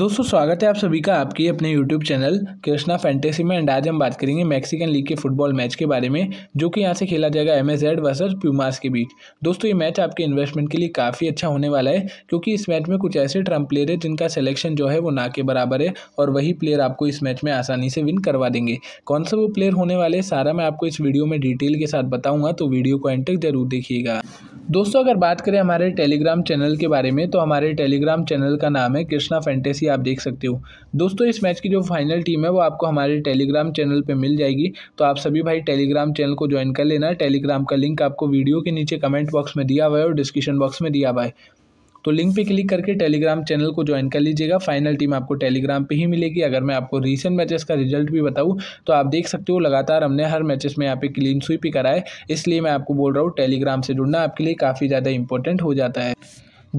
दोस्तों स्वागत है आप सभी का आपके अपने YouTube चैनल कृष्णा फैंटेसी में एंड आज हम बात करेंगे मैक्सिकन लीग के फुटबॉल मैच के बारे में जो कि यहाँ से खेला जाएगा एम एस वर्सेज प्यूमास के बीच दोस्तों ये मैच आपके इन्वेस्टमेंट के लिए काफ़ी अच्छा होने वाला है क्योंकि इस मैच में कुछ ऐसे ट्रम्प प्लेयर है जिनका सिलेक्शन जो है वो ना के बराबर है और वही प्लेयर आपको इस मैच में आसानी से विन करवा देंगे कौन सा वो प्लेयर होने वाले सारा मैं आपको इस वीडियो में डिटेल के साथ बताऊँगा तो वीडियो को एंटेक जरूर देखिएगा दोस्तों अगर बात करें हमारे टेलीग्राम चैनल के बारे में तो हमारे टेलीग्राम चैनल का नाम है कृष्णा फैंटेसी आप देख सकते हो दोस्तों इस मैच की जो फाइनल टीम है वो आपको हमारे टेलीग्राम चैनल पर मिल जाएगी तो आप सभी भाई टेलीग्राम चैनल को ज्वाइन कर लेना टेलीग्राम का लिंक आपको वीडियो के नीचे कमेंट बॉक्स में दिया हुआ है और डिस्क्रिप्शन बॉक्स में दिया हुआ है तो लिंक पे क्लिक करके टेलीग्राम चैनल को ज्वाइन कर लीजिएगा फाइनल टीम आपको टेलीग्राम पे ही मिलेगी अगर मैं आपको रीसेंट मैचेस का रिजल्ट भी बताऊँ तो आप देख सकते हो लगातार हमने हर मैचेस में यहाँ पे क्लीन स्वीप ही कराए इसलिए मैं आपको बोल रहा हूँ टेलीग्राम से जुड़ना आपके लिए काफ़ी ज़्यादा इंपॉर्टेंट हो जाता है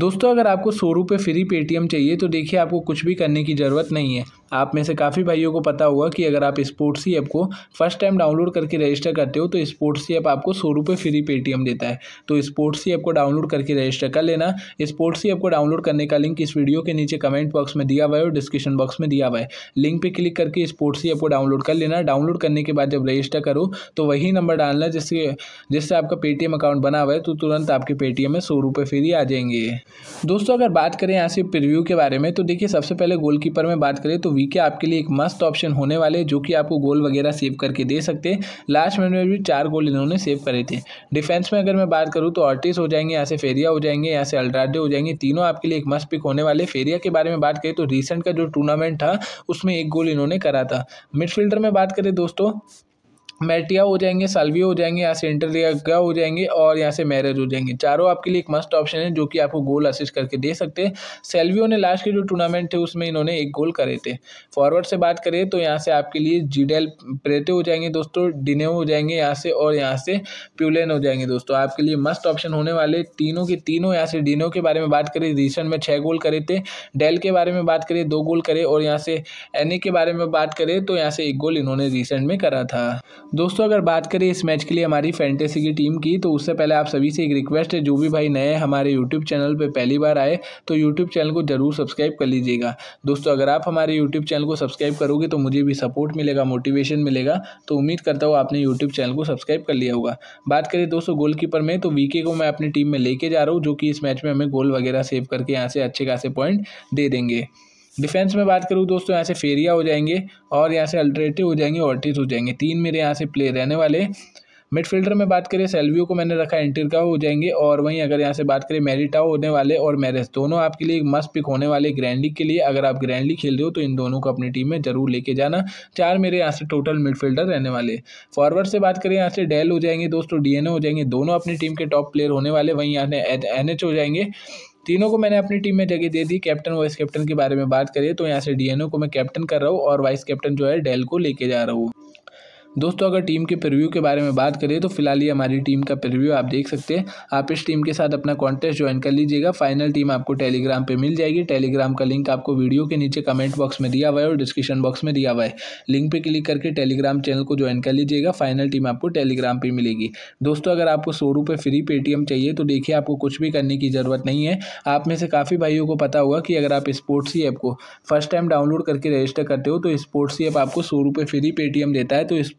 दोस्तों अगर आपको सौ रुपये फ्री पेटीएम चाहिए तो देखिए आपको कुछ भी करने की ज़रूरत नहीं है आप में से काफ़ी भाइयों को पता होगा कि अगर आप स्पोर्ट्स ही ऐप को फर्स्ट टाइम डाउनलोड करके रजिस्टर करते हो तो स्पोर्ट्स ही ऐप आपको सौ रुपये फ्री पेटीएम देता है तो स्पोर्ट्स ही ऐप को डाउनलोड करके रजिस्टर कर लेना स्पोर्ट्स ही ऐप को डाउनलोड करने का लिंक इस वीडियो के नीचे कमेंट बॉक्स में दिया हुआ है और डिस्क्रिप्शन बॉक्स में दिया हुआ है लिंक पर क्लिक करके स्पोर्ट्स ही ऐप को डाउनलोड कर लेना डाउनलोड करने के बाद जब रजिस्टर करो तो वही नंबर डालना जिससे जिससे आपका पेटीएम अकाउंट बना हुआ है तो तुरंत आपके पेटीएम में सौ रुपये फ्री आ जाएंगे दोस्तों अगर बात करें यहाँ से प्रिव्यू के बारे में तो देखिए सबसे पहले गोलकीपर में बात करें तो वी वीके आपके लिए एक मस्त ऑप्शन होने वाले जो कि आपको गोल वगैरह सेव करके दे सकते लास्ट मिनट में भी चार गोल इन्होंने सेव करे थे डिफेंस में अगर मैं बात करूँ तो ऑर्टिस हो जाएंगे यहाँ से फेरिया हो जाएंगे यहाँ से अल्ट्राडे हो जाएंगे तीनों आपके लिए एक मस्त पिक होने वाले फेरिया के बारे में बात करें तो रिसेंट का जो टूर्नामेंट था उसमें एक गोल इन्होंने करा था मिडफील्डर में बात करें दोस्तों मेटिया हो जाएंगे सालवी हो जाएंगे यहाँ से इंटरलिया हो जाएंगे और यहाँ से मैरिज हो जाएंगे चारों आपके लिए एक मस्ट ऑप्शन है जो कि आपको गोल असिस्ट करके दे सकते हैं सेल्वियो ने लास्ट के जो टूर्नामेंट थे उसमें इन्होंने एक गोल करे थे फॉरवर्ड से बात करें तो यहाँ से आपके लिए जीडेल प्रेटे हो जाएंगे दोस्तों डिने हो जाएंगे यहाँ से और यहाँ से प्यूलेन हो जाएंगे दोस्तों आपके लिए मस्ट ऑप्शन होने वाले तीनों के तीनों यहाँ से डिनो के बारे में बात करें रिसेंट में छः गोल करे थे डेल के बारे में बात करें दो गोल करे और यहाँ से एनी के बारे में बात करें तो यहाँ से एक गोल इन्होंने रिसेंट में करा था दोस्तों अगर बात करें इस मैच के लिए हमारी फैंटेसी की टीम की तो उससे पहले आप सभी से एक रिक्वेस्ट है जो भी भाई नए हमारे यूट्यूब चैनल पर पहली बार आए तो यूट्यूब चैनल को ज़रूर सब्सक्राइब कर लीजिएगा दोस्तों अगर आप हमारे यूट्यूब चैनल को सब्सक्राइब करोगे तो मुझे भी सपोर्ट मिलेगा मोटिवेशन मिलेगा तो उम्मीद करता हूँ आपने यूट्यूब चैनल को सब्सक्राइब कर लिया होगा बात करें दोस्तों गोलकीपर में तो वीके को मैं अपनी टीम में लेके जा रहा हूँ जो कि इस मैच में हमें गोल वगैरह सेव करके यहाँ से अच्छे खासे पॉइंट दे देंगे डिफेंस में बात करूँ दोस्तों यहाँ से फेरिया हो जाएंगे और यहाँ से अल्टरेटिव हो जाएंगे ऑर्टिस हो जाएंगे तीन मेरे यहाँ से प्ले रहने वाले मिडफील्डर में बात करें सेल्वियो को मैंने रखा का हो जाएंगे और वहीं अगर यहाँ से बात करें मेरिटाओ होने वाले और मैरेस दोनों आपके लिए एक मस्त पिक होने वाले ग्रैंडी के लिए अगर आप ग्रैंडली खेल रहे हो तो इन दोनों को अपनी टीम में जरूर लेके जाना चार मेरे यहाँ से टोटल मिडफील्डर रहने वाले फॉरवर्ड से बात करें यहाँ से डेल हो जाएंगे दोस्तों डी हो जाएंगे दोनों अपनी टीम के टॉप प्लेयर होने वाले वहीं यहाँ एन हो जाएंगे तीनों को मैंने अपनी टीम में जगह दे दी कैप्टन वाइस कैप्टन के बारे में बात करिए तो यहाँ से डीएनओ को मैं कैप्टन कर रहा हूँ और वाइस कैप्टन जो है डेल को लेके जा रहा हूँ दोस्तों अगर टीम के प्रिव्यू के बारे में बात करें तो फिलहाल ये हमारी टीम का प्रिव्यू आप देख सकते हैं आप इस टीम के साथ अपना कॉन्टेस्ट ज्वाइन कर लीजिएगा फाइनल टीम आपको टेलीग्राम पर मिल जाएगी टेलीग्राम का लिंक आपको वीडियो के नीचे कमेंट बॉक्स में दिया हुआ है और डिस्क्रिप्शन बॉक्स में दिया हुआ है लिंक पर क्लिक करके टेलीग्राम चैनल को ज्वाइन कर लीजिएगा फाइनल टीम आपको टेलीग्राम पर मिलेगी दोस्तों अगर आपको सौ रुपये फ्री पेटीएम चाहिए तो देखिए आपको कुछ भी करने की ज़रूरत नहीं है आप में से काफ़ी भाइयों को पता होगा कि अगर आप स्पोर्ट्स ही ऐप को फर्स्ट टाइम डाउनलोड करके रजिस्टर करते हो तो स्पोर्ट्स ही ऐप आपको सौ रुपये फ्री पेटीएम देता है तो